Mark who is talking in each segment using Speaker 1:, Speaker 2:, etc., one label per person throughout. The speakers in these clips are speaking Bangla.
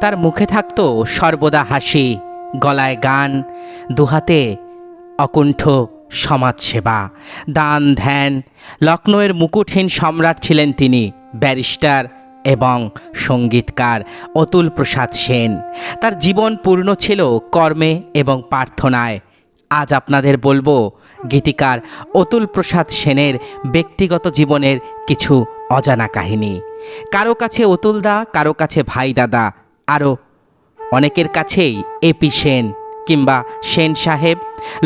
Speaker 1: তার মুখে থাকত সর্বদা হাসি গলায় গান দুহাতে অকুণ্ঠ সমাজসেবা দান ধ্যান লক্ষ্ণৌয়ের মুকুটহীন সম্রাট ছিলেন তিনি ব্যারিস্টার এবং সঙ্গীতকার অতুল প্রসাদ সেন তার জীবন পূর্ণ ছিল কর্মে এবং প্রার্থনায় আজ আপনাদের বলবো গীতিকার অতুল প্রসাদ সেনের ব্যক্তিগত জীবনের কিছু অজানা কাহিনী কারো কাছে অতুলদা কারো কাছে ভাই দাদা আরও অনেকের কাছেই এপি সেন কিংবা সেন সাহেব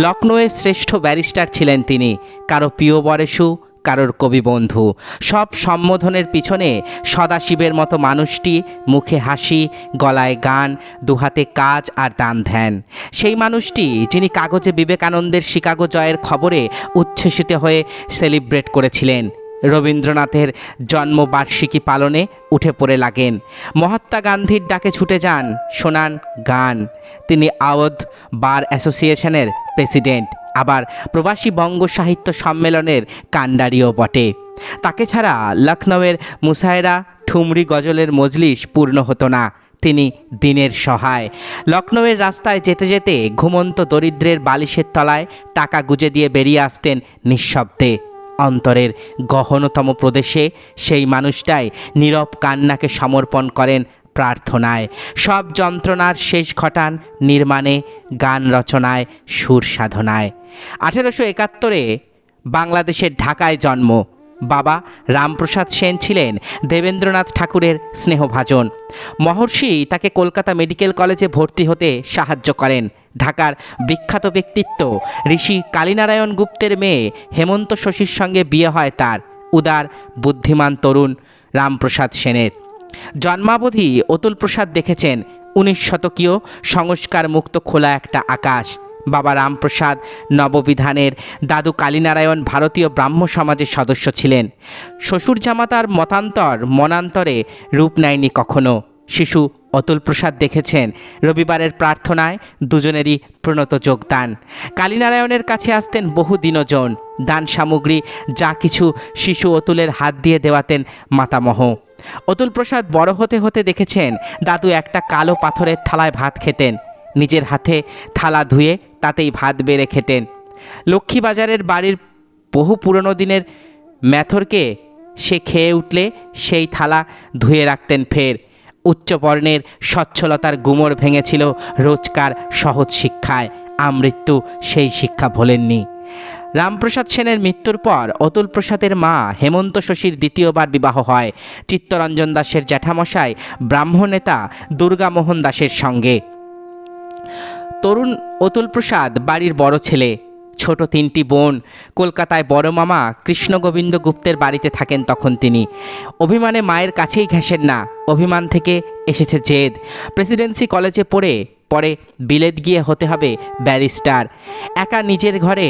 Speaker 1: লখনৌয়ের শ্রেষ্ঠ ব্যারিস্টার ছিলেন তিনি কারো প্রিয় বরেশু কারোর কবিবন্ধু সব সম্বোধনের পিছনে সদাশিবের মতো মানুষটি মুখে হাসি গলায় গান দুহাতে কাজ আর দান ধ্যান সেই মানুষটি যিনি কাগজে বিবেকানন্দের শিকাগো জয়ের খবরে উচ্ছ্বসিত হয়ে সেলিব্রেট করেছিলেন রবীন্দ্রনাথের জন্মবার্ষিকী পালনে উঠে পড়ে লাগেন মহাত্মা গান্ধীর ডাকে ছুটে যান শোনান গান তিনি আওধ বার অ্যাসোসিয়েশনের প্রেসিডেন্ট আবার প্রবাসী বঙ্গ সাহিত্য সম্মেলনের কাণ্ডারিও বটে তাকে ছাড়া লখনৌয়ের মুসায়রা ঠুমরি গজলের মজলিস পূর্ণ হতো না তিনি দিনের সহায় লখনৌয়ের রাস্তায় যেতে যেতে ঘুমন্ত দরিদ্রের বালিশের তলায় টাকা গুজে দিয়ে বেরিয়ে আসতেন নিঃশব্দে অন্তরের গহনতম প্রদেশে সেই মানুষটাই নীরব কান্নাকে সমর্পণ করেন প্রার্থনায় সব যন্ত্রণার শেষ ঘটান নির্মাণে গান রচনায় সুর সাধনায় আঠেরোশো একাত্তরে বাংলাদেশের ঢাকায় জন্ম বাবা রামপ্রসাদ সেন ছিলেন দেবেন্দ্রনাথ ঠাকুরের স্নেহভাজন মহর্ষি তাকে কলকাতা মেডিকেল কলেজে ভর্তি হতে সাহায্য করেন ঢাকার বিখ্যাত ব্যক্তিত্ব ঋষি কালীনারায়ণ গুপ্তের মেয়ে হেমন্ত শশীর সঙ্গে বিয়ে হয় তার উদার বুদ্ধিমান তরুণ রামপ্রসাদ সেনের জন্মাবধি অতুল প্রসাদ দেখেছেন উনিশ শতকীয় সংস্কার মুক্ত খোলা একটা আকাশ বাবা রামপ্রসাদ নববিধানের দাদু কালীনারায়ণ ভারতীয় ব্রাহ্ম সমাজের সদস্য ছিলেন শ্বশুর জামাতার মতান্তর মনান্তরে রূপ নেয়নি কখনো শিশু অতুল প্রসাদ দেখেছেন রবিবারের প্রার্থনায় দুজনেরই প্রণত যোগদান কালীনারায়ণের কাছে আসতেন বহু দিনজন দান সামগ্রী যা কিছু শিশু অতুলের হাত দিয়ে দেওয়াতেন মাতামহ অতুল প্রসাদ বড় হতে হতে দেখেছেন দাদু একটা কালো পাথরের থালায় ভাত খেতেন নিজের হাতে থালা ধুয়ে তাতেই ভাত বেড়ে খেতেন লক্ষ্মীবাজারের বাড়ির বহু পুরনো দিনের ম্যাথরকে সে খেয়ে উঠলে সেই থালা ধুয়ে রাখতেন ফের উচ্চবর্ণের স্বচ্ছলতার গুমর ভেঙেছিল রোজকার সহজ শিক্ষায় আমৃত্যু সেই শিক্ষা ভোলেননি রামপ্রসাদ সেনের মৃত্যুর পর অতুলপ্রসাদের মা হেমন্ত শশীর দ্বিতীয়বার বিবাহ হয় চিত্তরঞ্জন দাসের জ্যাঠামশাই ব্রাহ্মনেতা দুর্গামোহন দাসের সঙ্গে তরুণ অতুল প্রসাদ বাড়ির বড় ছেলে ছোট তিনটি বোন কলকাতায় বড় মামা কৃষ্ণগোবিন্দ গুপ্তের বাড়িতে থাকেন তখন তিনি অভিমানে মায়ের কাছেই ঘেঁষেন না অভিমান থেকে এসেছে জেদ প্রেসিডেন্সি কলেজে পড়ে পরে বিলেত গিয়ে হতে হবে ব্যারিস্টার একা নিজের ঘরে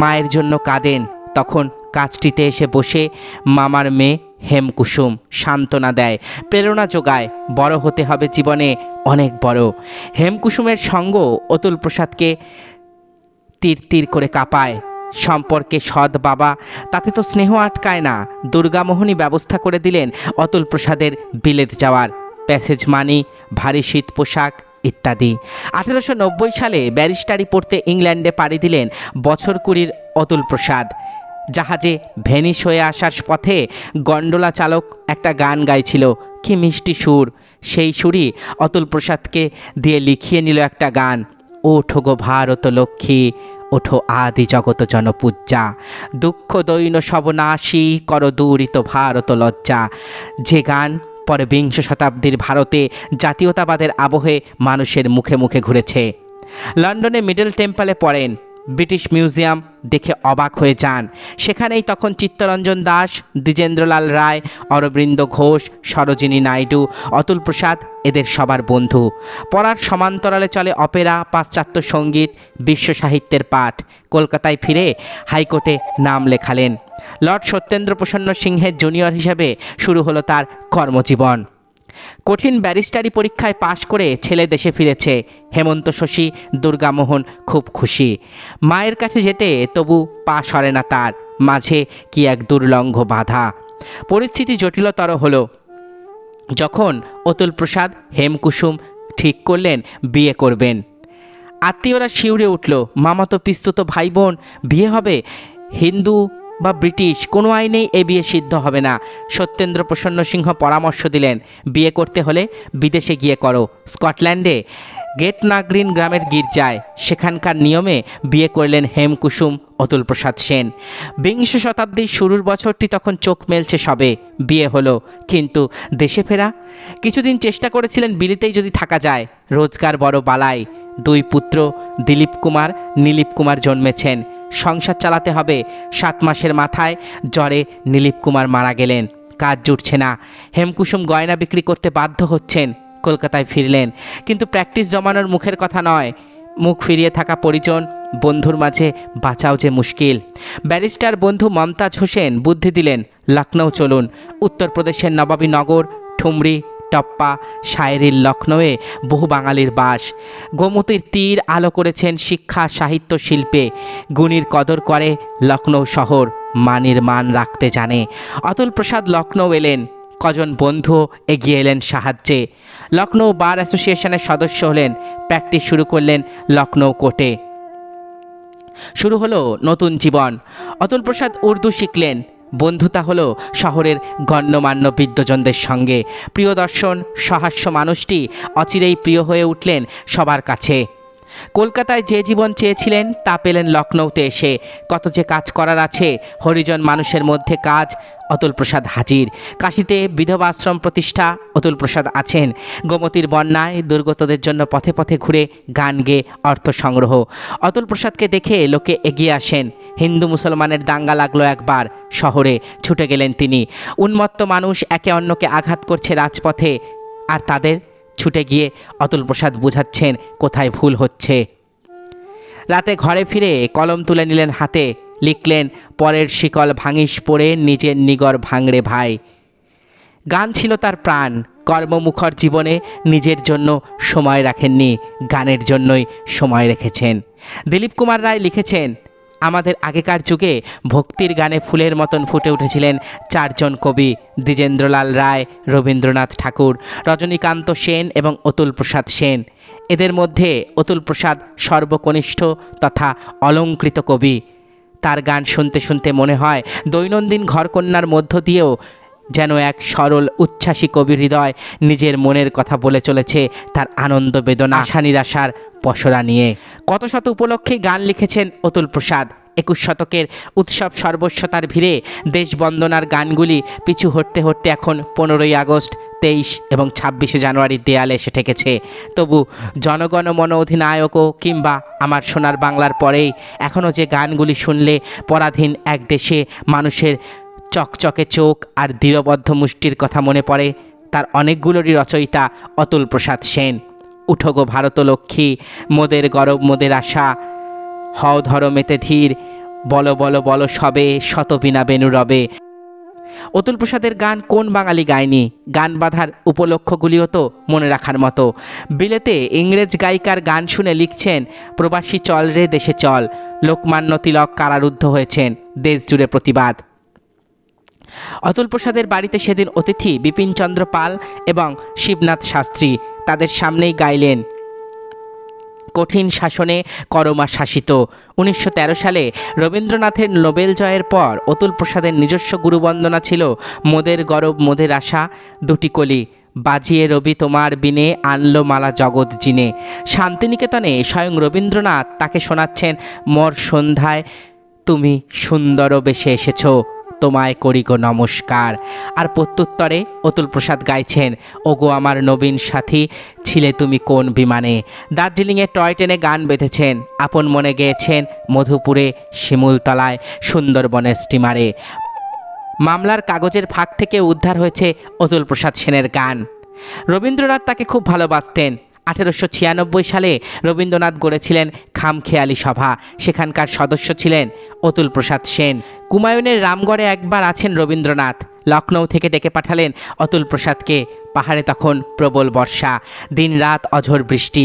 Speaker 1: মায়ের জন্য কাঁদেন তখন কাজটিতে এসে বসে মামার মেয়ে হেমকুসুম সান্ত্বনা দেয় প্রেরণা যোগায় বড় হতে হবে জীবনে অনেক বড় হেমকুসুমের সঙ্গ অতুল প্রসাদকে তীর তীর করে কাঁপায় সম্পর্কে সৎ বাবা তাতে তো স্নেহ আটকায় না দুর্গামোহনী ব্যবস্থা করে দিলেন অতুল প্রসাদের বিলেত যাওয়ার প্যাসেজ মানি ভারী শীত পোশাক ইত্যাদি আঠেরোশো সালে ব্যারিস্টারি পড়তে ইংল্যান্ডে পাড়ি দিলেন বছর কুড়ির অতুল প্রসাদ জাহাজে ভ্যানিশ হয়ে আসার পথে গন্ডোলা চালক একটা গান গাইছিল কি মিষ্টি সুর সেই সুরই অতুল প্রসাদকে দিয়ে লিখিয়ে নিল একটা গান ওঠো গো ভারত লক্ষ্মী ওঠো আদি জগত জনপূজা দুঃখ দৈন সবনাশী কর দূরিত ভারত লজ্জা যে গান পরে বিংশ শতাব্দীর ভারতে জাতীয়তাবাদের আবহে মানুষের মুখে মুখে ঘুরেছে লন্ডনে মিডল টেম্পলে পড়েন ব্রিটিশ মিউজিয়াম দেখে অবাক হয়ে যান সেখানেই তখন চিত্তরঞ্জন দাস দ্বিজেন্দ্রলাল রায় অরবিন্দ ঘোষ সরোজিনী নাইডু অতুল প্রসাদ এদের সবার বন্ধু পড়ার সমান্তরালে চলে অপেরা পাশ্চাত্য সঙ্গীত বিশ্ব সাহিত্যের পাঠ কলকাতায় ফিরে হাইকোর্টে নাম লেখালেন লর্ড সত্যেন্দ্র প্রসন্ন সিংহের জুনিয়র হিসেবে শুরু হলো তার কর্মজীবন কঠিন ব্যারিস্টারি পরীক্ষায় পাশ করে ছেলে দেশে ফিরেছে হেমন্ত শশী দুর্গামোহন খুব খুশি মায়ের কাছে যেতে তবু পা সরে না তার মাঝে কি এক দুর্লঙ্ঘ বাধা পরিস্থিতি জটিলতর হল যখন অতুল প্রসাদ হেমকুসুম ঠিক করলেন বিয়ে করবেন আত্মীয়রা শিউরে উঠল মামাতো পিস্তুত ভাই বোন বিয়ে হবে হিন্দু বা ব্রিটিশ কোনো আইনেই এ বিয়ে সিদ্ধ হবে না সত্যেন্দ্র প্রসন্ন সিংহ পরামর্শ দিলেন বিয়ে করতে হলে বিদেশে গিয়ে করো স্কটল্যান্ডে গেট নাগ্রিন গ্রামের গির্জায় সেখানকার নিয়মে বিয়ে করলেন হেমকুসুম অতুল প্রসাদ সেন বিংশ শতাব্দীর শুরুর বছরটি তখন চোখ মেলছে সবে বিয়ে হলো কিন্তু দেশে ফেরা কিছুদিন চেষ্টা করেছিলেন বিলিতেই যদি থাকা যায় রোজগার বড় বালাই দুই পুত্র দিলীপ কুমার নীলীপ কুমার জন্মেছেন সংসার চালাতে হবে সাত মাসের মাথায় জ্বরে নীলীপ কুমার মারা গেলেন কাজ জুটছে না হেমকুসুম গয়না বিক্রি করতে বাধ্য হচ্ছেন কলকাতায় ফিরলেন কিন্তু প্র্যাকটিস জমানোর মুখের কথা নয় মুখ ফিরিয়ে থাকা পরিজন বন্ধুর মাঝে বাঁচাও যে মুশকিল ব্যারিস্টার বন্ধু মমতাজ হোসেন বুদ্ধি দিলেন লখনৌ চলুন উত্তরপ্রদেশের নবাবী নগর ঠুমরি টপ্পা শায়েরির লক্ষ্ণৌয়ে বহু বাঙালির বাস গোমতির তীর আলো করেছেন শিক্ষা সাহিত্য শিল্পে গুণীর কদর করে লখনৌ শহর মানের মান রাখতে জানে অতুল প্রসাদ লখনৌ এলেন কজন বন্ধু এগিয়ে এলেন সাহায্যে লখনৌ বার অ্যাসোসিয়েশনের সদস্য হলেন প্র্যাকটিস শুরু করলেন লক্ষ্ণৌ কোর্টে শুরু হলো নতুন জীবন অতুলপ্রসাদ উর্দু শিখলেন বন্ধুতা হলো শহরের গণ্যমান্য বিদ্যজনদের সঙ্গে প্রিয়দর্শন সাহাস্য মানুষটি অচিরেই প্রিয় হয়ে উঠলেন সবার কাছে কলকাতায় যে জীবন চেয়েছিলেন তা পেলেন লখনৌতে এসে কত যে কাজ করার আছে হরিজন মানুষের মধ্যে কাজ অতুলপ্রসাদ হাজির কাশিতে বিধবাশ্রম প্রতিষ্ঠা অতুলপ্রসাদ আছেন গোমতীর বন্যায় দুর্গতদের জন্য পথে পথে ঘুরে গান গেয়ে অর্থ সংগ্রহ অতুল প্রসাদকে দেখে লোকে এগিয়ে আসেন হিন্দু মুসলমানের দাঙ্গা লাগলো একবার শহরে ছুটে গেলেন তিনি উন্মত্ত মানুষ একে অন্যকে আঘাত করছে রাজপথে আর তাদের ছুটে গিয়ে অতুল প্রসাদ বুঝাচ্ছেন কোথায় ভুল হচ্ছে রাতে ঘরে ফিরে কলম তুলে নিলেন হাতে লিখলেন পরের শিকল ভাঙিস পড়ে নিজের নিগর ভাঙড়ে ভাই গান ছিল তার প্রাণ কর্মমুখর জীবনে নিজের জন্য সময় রাখেননি গানের জন্যই সময় রেখেছেন দিলীপ কুমার রায় লিখেছেন আমাদের আগেকার যুগে ভক্তির গানে ফুলের মতন ফুটে উঠেছিলেন চারজন কবি দ্বিজেন্দ্রলাল রায় রবীন্দ্রনাথ ঠাকুর রজনীকান্ত সেন এবং অতুল প্রসাদ সেন এদের মধ্যে অতুল প্রসাদ সর্বকনিষ্ঠ তথা অলঙ্কৃত কবি তার গান শুনতে শুনতে মনে হয় দৈনন্দিন ঘরকন্যার মধ্য দিয়েও যেন এক সরল উচ্ছ্বাসী কবি হৃদয় নিজের মনের কথা বলে চলেছে তার আনন্দ বেদনা আশা নিরাশার পসরা নিয়ে কত শত উপলক্ষে গান লিখেছেন অতুল প্রসাদ একুশ শতকের উৎসব সর্বস্বতার ভিড়ে দেশবন্দনার গানগুলি পিছু হটতে হটতে এখন পনেরোই আগস্ট তেইশ এবং ছাব্বিশে জানুয়ারির দেয়ালে এসে ঠেকেছে তবু জনগণ মন অধিনায়কও কিংবা আমার সোনার বাংলার পরেই এখনও যে গানগুলি শুনলে পরাধীন এক দেশে মানুষের চকচকে চোখ আর দৃঢ়বদ্ধ মুষ্টির কথা মনে পড়ে তার অনেকগুলোরই রচয়িতা অতুল প্রসাদ সেন উঠগো ভারত লক্ষ্মী মোদের গরব মোদের আশা হও ধর মেতে ধীর বল বল বল সবে শত বিনা বেনু রবে অতুল প্রসাদের গান কোন বাঙালি গায়নি গান বাঁধার উপলক্ষগুলিও তো মনে রাখার মতো বিলেতে ইংরেজ গায়িকার গান শুনে লিখছেন প্রবাসী চল রে দেশে চল লোকমান্য তিলক কারারুদ্ধ হয়েছেন দেশ জুড়ে প্রতিবাদ অতুল প্রসাদের বাড়িতে সেদিন অতিথি বিপিনচন্দ্র পাল এবং শিবনাথ শাস্ত্রী তাদের সামনেই গাইলেন কঠিন শাসনে করমা শাসিত উনিশশো সালে রবীন্দ্রনাথের নোবেল জয়ের পর অতুল প্রসাদের নিজস্ব গুরুবন্দনা ছিল মোদের গরব মোদের আশা দুটি কলি বাজিয়ে রবি তোমার বিনে আনলো মালা জগৎ জিনে শান্তিনিকেতনে স্বয়ং রবীন্দ্রনাথ তাকে শোনাচ্ছেন মর সন্ধ্যায় তুমি সুন্দর বেশে এসেছো তোমায় করিগো নমস্কার আর প্রত্যুত্তরে অতুল প্রসাদ গাইছেন ওগো আমার নবীন সাথী ছিলে তুমি কোন বিমানে দার্জিলিংয়ে টয় ট্রেনে গান বেঁধেছেন আপন মনে গেয়েছেন মধুপুরে শিমুলতলায় সুন্দরবনের স্টিমারে মামলার কাগজের ফাঁক থেকে উদ্ধার হয়েছে অতুল প্রসাদ সেনের গান রবীন্দ্রনাথ তাকে খুব ভালোবাসতেন আঠেরোশো সালে রবীন্দ্রনাথ গড়েছিলেন খামখেয়ালি সভা সেখানকার সদস্য ছিলেন অতুল প্রসাদ সেন কুমায়ুনের রামগড়ে একবার আছেন রবীন্দ্রনাথ লখনৌ থেকে ডেকে পাঠালেন অতুল প্রসাদকে পাহাড়ে তখন প্রবল বর্ষা দিন রাত অঝোর বৃষ্টি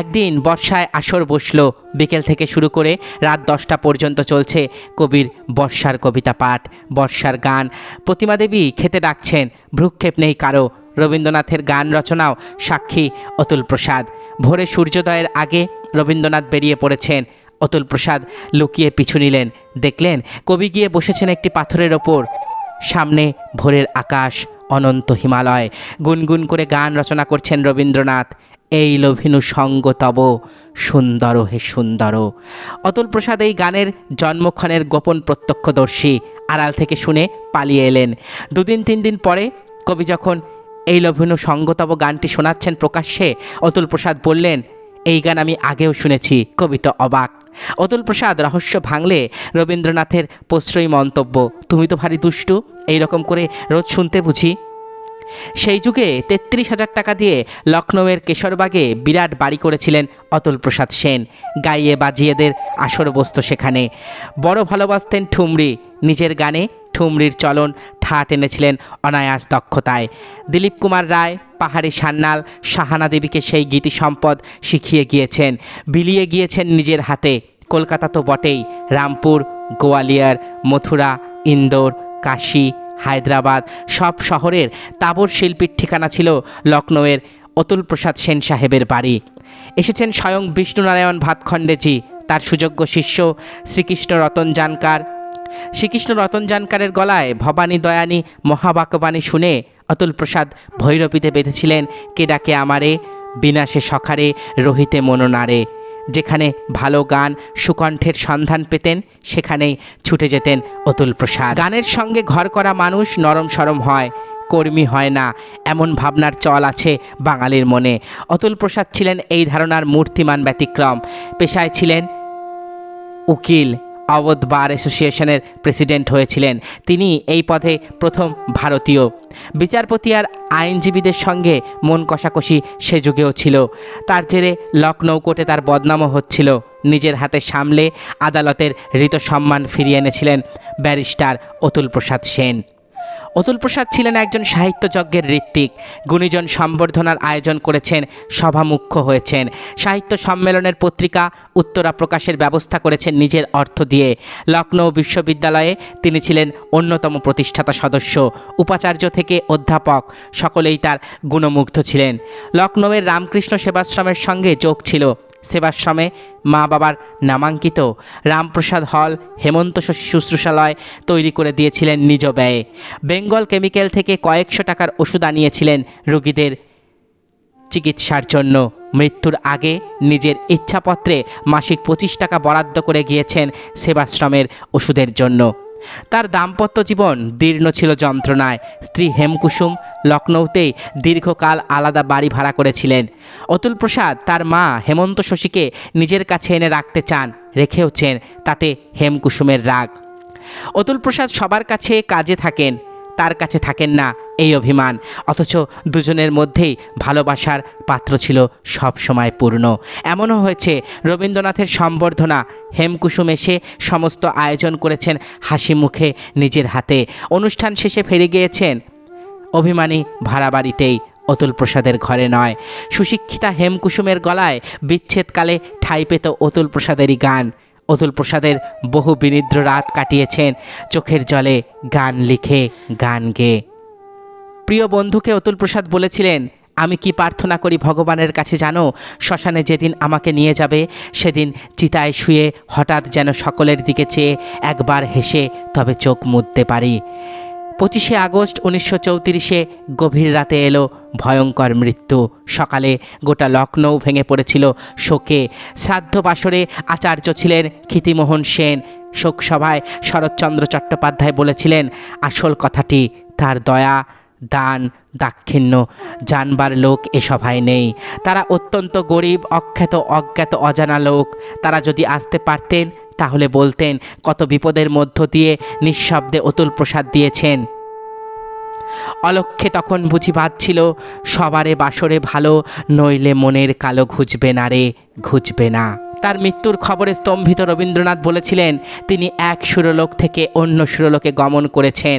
Speaker 1: একদিন বর্ষায় আসর বসল বিকেল থেকে শুরু করে রাত দশটা পর্যন্ত চলছে কবির বর্ষার কবিতা পাঠ বর্ষার গান প্রতিমা দেবী খেতে ডাকছেন ভ্রুক্ষেপ নেই কারো রবীন্দ্রনাথের গান রচনাও সাক্ষী অতুল প্রসাদ ভোরে সূর্যোদয়ের আগে রবীন্দ্রনাথ বেরিয়ে পড়েছেন অতুল প্রসাদ লুকিয়ে পিছু নিলেন দেখলেন কবি গিয়ে বসেছেন একটি পাথরের ওপর সামনে ভোরের আকাশ অনন্ত হিমালয় গুনগুন করে গান রচনা করছেন রবীন্দ্রনাথ এই লভিনু সঙ্গ তব সুন্দর হে সুন্দর অতুল প্রসাদ এই গানের জন্মক্ষণের গোপন প্রত্যক্ষদর্শী আড়াল থেকে শুনে পালিয়ে এলেন দুদিন তিন দিন পরে কবি যখন এই লোভনীয় সঙ্গতব গানটি শোনাচ্ছেন প্রকাশ্যে অতুল প্রসাদ বললেন এই গান আমি আগেও শুনেছি কবিতা অবাক অতুল প্রসাদ রহস্য ভাঙলে রবীন্দ্রনাথের প্রশ্রয়ী মন্তব্য তুমি তো ভারী দুষ্টু এইরকম করে রোজ শুনতে বুঝি সেই যুগে তেত্রিশ হাজার টাকা দিয়ে লখনৌয়ের কেশরবাগে বিরাট বাড়ি করেছিলেন অতুল প্রসাদ সেন গাইয়ে বাজিয়েদের আসর বস্তু সেখানে বড় ভালোবাসতেন ঠুমরি নিজের গানে ঠুমরির চলন ঠাট এনেছিলেন অনায়াস দক্ষতায় দিলীপ কুমার রায় পাহাড়ি সান্নাল সাহানা দেবীকে সেই গীতি সম্পদ শিখিয়ে গিয়েছেন বিলিয়ে গিয়েছেন নিজের হাতে কলকাতা তো বটেই রামপুর গোয়ালিয়র মথুরা ইন্দোর কাশী হায়দ্রাবাদ সব শহরের তাবর শিল্পীর ঠিকানা ছিল লখনৌয়ের অতুল প্রসাদ সেন সাহেবের বাড়ি এসেছেন স্বয়ং বিষ্ণুনারায়ণ ভাতখণ্ডেজি তার সুযোগ্য শিষ্য শ্রীকৃষ্ণ রতন জানকার শ্রীকৃষ্ণ রতন জানকারের গলায় ভবানী দয়ানী মহাবাক্যবাণী শুনে অতুল প্রসাদ ভৈরবীতে বেঁধেছিলেন কে ডাকে আমারে বিনাশে সখারে রহিতে মননারে যেখানে ভালো গান সুকণ্ঠের সন্ধান পেতেন সেখানেই ছুটে যেতেন অতুল প্রসাদ গানের সঙ্গে ঘর করা মানুষ নরম সরম হয় কর্মী হয় না এমন ভাবনার চল আছে বাঙালির মনে অতুল প্রসাদ ছিলেন এই ধারণার মূর্তিমান ব্যতিক্রম পেশায় ছিলেন উকিল অবধ বার অ্যাসোসিয়েশনের প্রেসিডেন্ট হয়েছিলেন তিনি এই পদে প্রথম ভারতীয় বিচারপতি আর আইনজীবীদের সঙ্গে মন কষাকষি সে যুগেও ছিল তার জেরে লখনৌ কোর্টে তার বদনামও হচ্ছিল নিজের হাতে সামলে আদালতের হৃত সম্মান ফিরিয়ে এনেছিলেন ব্যারিস্টার অতুল প্রসাদ সেন অতুল প্রসাদ ছিলেন একজন সাহিত্য যজ্ঞের ঋত্বিক গুণীজন সম্বর্ধনার আয়োজন করেছেন সভা মুখ্য হয়েছেন সাহিত্য সম্মেলনের পত্রিকা উত্তরা প্রকাশের ব্যবস্থা করেছেন নিজের অর্থ দিয়ে লখনৌ বিশ্ববিদ্যালয়ে তিনি ছিলেন অন্যতম প্রতিষ্ঠাতা সদস্য উপাচার্য থেকে অধ্যাপক সকলেই তার গুণমুগ্ধ ছিলেন লখনৌয়ের রামকৃষ্ণ সেবাশ্রমের সঙ্গে যোগ ছিল সেবাশ্রমে মা বাবার নামাঙ্কিত রামপ্রসাদ হল হেমন্ত শুশ্রূষালয় তৈরি করে দিয়েছিলেন নিজ ব্যয়ে বেঙ্গল কেমিক্যাল থেকে কয়েকশো টাকার ওষুধ আনিয়েছিলেন রোগীদের চিকিৎসার জন্য মৃত্যুর আগে নিজের ইচ্ছাপত্রে মাসিক পঁচিশ টাকা বরাদ্দ করে গিয়েছেন সেবাশ্রমের ওষুধের জন্য তার দাম্পত্য জীবন দীর্ণ ছিল যন্ত্রণায় স্ত্রী হেমকুসুম লখনৌতেই দীর্ঘকাল আলাদা বাড়ি ভাড়া করেছিলেন অতুল প্রসাদ তার মা হেমন্ত শশীকে নিজের কাছে এনে রাখতে চান রেখেওছেন তাতে হেমকুসুমের রাগ অতুল প্রসাদ সবার কাছে কাজে থাকেন তার কাছে থাকেন না এই অভিমান অথচ দুজনের মধ্যেই ভালোবাসার পাত্র ছিল সব সময় পূর্ণ এমনও হয়েছে রবীন্দ্রনাথের সম্বর্ধনা হেমকুসুম এসে সমস্ত আয়োজন করেছেন হাসি মুখে নিজের হাতে অনুষ্ঠান শেষে ফিরে গিয়েছেন অভিমানী ভাড়া বাড়িতেই অতুল প্রসাদের ঘরে নয় সুশিক্ষিতা হেমকুসুমের গলায় বিচ্ছেদকালে ঠাই পেত অতুল প্রসাদেরই গান অতুল প্রসাদের বহু বিনিদ্র রাত কাটিয়েছেন চোখের জলে গান লিখে গান গেয়ে প্রিয় বন্ধুকে অতুল প্রসাদ বলেছিলেন আমি কি প্রার্থনা করি ভগবানের কাছে জানো শ্মশানে যেদিন আমাকে নিয়ে যাবে সেদিন চিতায় শুয়ে হঠাৎ যেন সকলের দিকে চেয়ে একবার হেসে তবে চোখ মুদতে পারি পঁচিশে আগস্ট উনিশশো চৌত্রিশে গভীর রাতে এলো ভয়ঙ্কর মৃত্যু সকালে গোটা লখনৌ ভেঙে পড়েছিল শোকে শ্রাদ্ধ বাসরে আচার্য ছিলেন ক্ষিতিমোহন সেন শোকসভায় শরৎচন্দ্র চট্টোপাধ্যায় বলেছিলেন আসল কথাটি তার দয়া দান দাক্ষিণ্য জানবার লোক এ সভায় নেই তারা অত্যন্ত গরিব অখ্যাত অজ্ঞাত অজানা লোক তারা যদি আসতে পারতেন তাহলে বলতেন কত বিপদের মধ্য দিয়ে নিঃশব্দে অতুল প্রসাদ দিয়েছেন অলক্ষে তখন বুঝি বাজছিল সবারে বাসরে ভালো নইলে মনের কালো ঘুচবে না রে ঘুচবে না তার মৃত্যুর খবরে স্তম্ভিত রবীন্দ্রনাথ বলেছিলেন তিনি এক সুরলোক থেকে অন্য সুরলোকে গমন করেছেন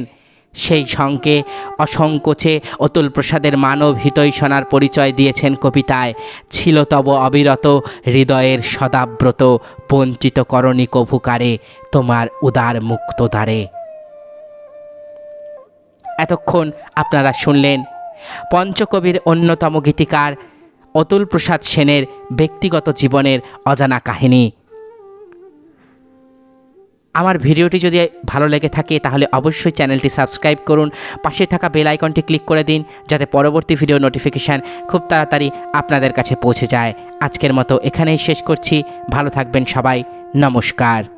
Speaker 1: সেই সঙ্গে অসংকোচে অতুল প্রসাদের মানব হিতৈষণার পরিচয় দিয়েছেন কবিতায় ছিল তব অবিরত হৃদয়ের সদাব্রত বঞ্চিত করণী কভুকারে তোমার উদার মুক্ত দ্বারে এতক্ষণ আপনারা শুনলেন পঞ্চকবির অন্যতম গীতিকার অতুল প্রসাদ সেনের ব্যক্তিগত জীবনের অজানা কাহিনী আমার ভিডিওটি যদি ভালো লেগে থাকে তাহলে অবশ্যই চ্যানেলটি সাবস্ক্রাইব করুন পাশে থাকা বেল আইকনটি ক্লিক করে দিন যাতে পরবর্তী ভিডিও নোটিফিকেশান খুব তাড়াতাড়ি আপনাদের কাছে পৌঁছে যায় আজকের মতো এখানেই শেষ করছি ভালো থাকবেন সবাই নমস্কার